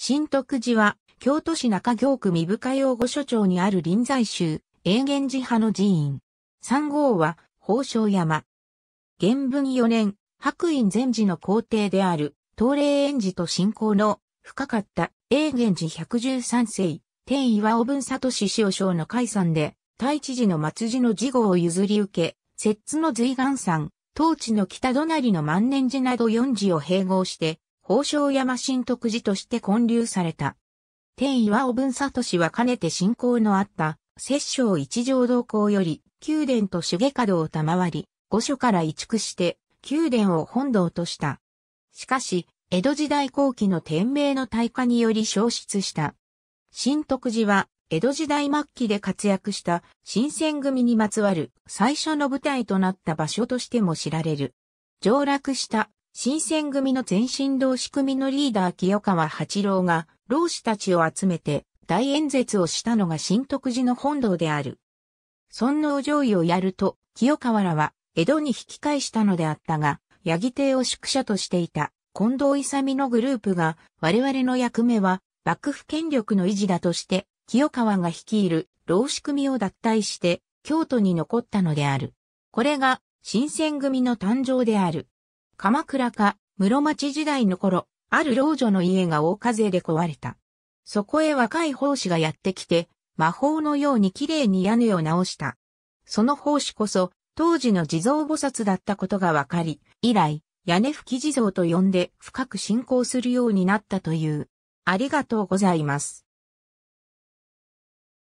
新徳寺は、京都市中京区三深用御所町にある臨済宗、永元寺派の寺院。三号は、宝生山。元文四年、白隠禅寺の皇帝である、東霊園寺と信仰の深かった永元寺百十三世、天岩尾文里氏潮章の解散で、大知寺の末寺の事後を譲り受け、摂津の随岩山、当地の北隣の万年寺など四寺を併合して、宝生山新徳寺として建立された。天岩尾文里氏はかねて信仰のあった、摂政一条道行より、宮殿と手下道を賜り、御所から移築して、宮殿を本堂とした。しかし、江戸時代後期の天明の大火により消失した。新徳寺は、江戸時代末期で活躍した新選組にまつわる最初の舞台となった場所としても知られる。上洛した新選組の前身同士組のリーダー清川八郎が、老子たちを集めて大演説をしたのが新徳寺の本堂である。尊王攘夷をやると、清川らは江戸に引き返したのであったが、八木邸を宿舎としていた近藤勇のグループが、我々の役目は幕府権力の維持だとして、清川が率いる老子組を脱退して、京都に残ったのである。これが新選組の誕生である。鎌倉か、室町時代の頃、ある老女の家が大風で壊れた。そこへ若い奉仕がやってきて、魔法のように綺麗に屋根を直した。その奉仕こそ、当時の地蔵菩薩だったことがわかり、以来、屋根吹き地蔵と呼んで深く信仰するようになったという。ありがとうございます。